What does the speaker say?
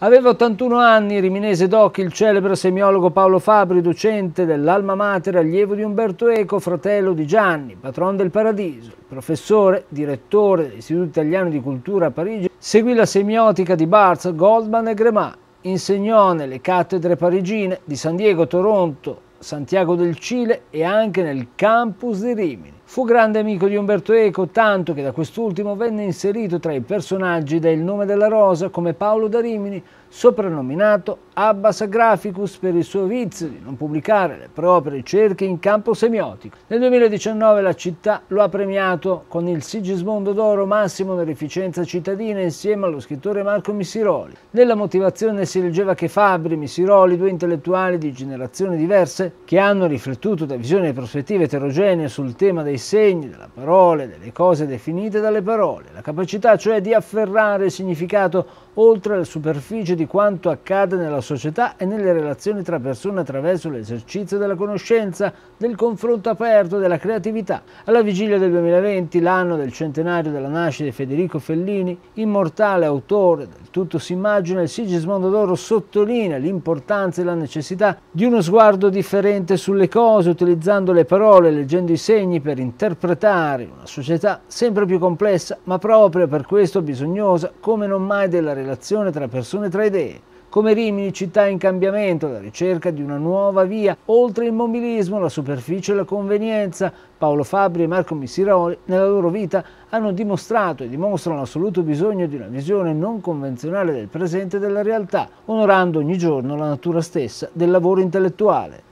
Aveva 81 anni Riminese Doc, il celebre semiologo Paolo Fabri, docente dell'Alma Mater, allievo di Umberto Eco, fratello di Gianni, patron del Paradiso. Professore, direttore dell'Istituto Italiano di Cultura a Parigi, seguì la semiotica di Barthes, Goldman e Gremat. Insegnò nelle cattedre parigine di San Diego, Toronto, Santiago del Cile e anche nel campus di Rimini. Fu grande amico di Umberto Eco, tanto che da quest'ultimo venne inserito tra i personaggi del nome della rosa come Paolo da Rimini, soprannominato Abbas Graficus per il suo vizio di non pubblicare le proprie ricerche in campo semiotico. Nel 2019 la città lo ha premiato con il Sigismondo d'Oro Massimo nell'efficienza cittadina insieme allo scrittore Marco Missiroli. Nella motivazione si leggeva che Fabri e Missiroli, due intellettuali di generazioni diverse, che hanno riflettuto da visioni e prospettive eterogenee sul tema dei dei segni, della parola, delle cose definite dalle parole, la capacità cioè di afferrare il significato oltre la superficie di quanto accade nella società e nelle relazioni tra persone attraverso l'esercizio della conoscenza, del confronto aperto, della creatività. Alla vigilia del 2020, l'anno del centenario della nascita di Federico Fellini, immortale autore del tutto si immagina, il Sigismondo d'Oro sottolinea l'importanza e la necessità di uno sguardo differente sulle cose, utilizzando le parole, leggendo i segni per interpretare una società sempre più complessa, ma proprio per questo bisognosa come non mai della relazione tra persone e tra idee. Come Rimini, città in cambiamento, la ricerca di una nuova via, oltre il mobilismo, la superficie e la convenienza, Paolo Fabri e Marco Missiroli nella loro vita hanno dimostrato e dimostrano l'assoluto bisogno di una visione non convenzionale del presente e della realtà, onorando ogni giorno la natura stessa del lavoro intellettuale.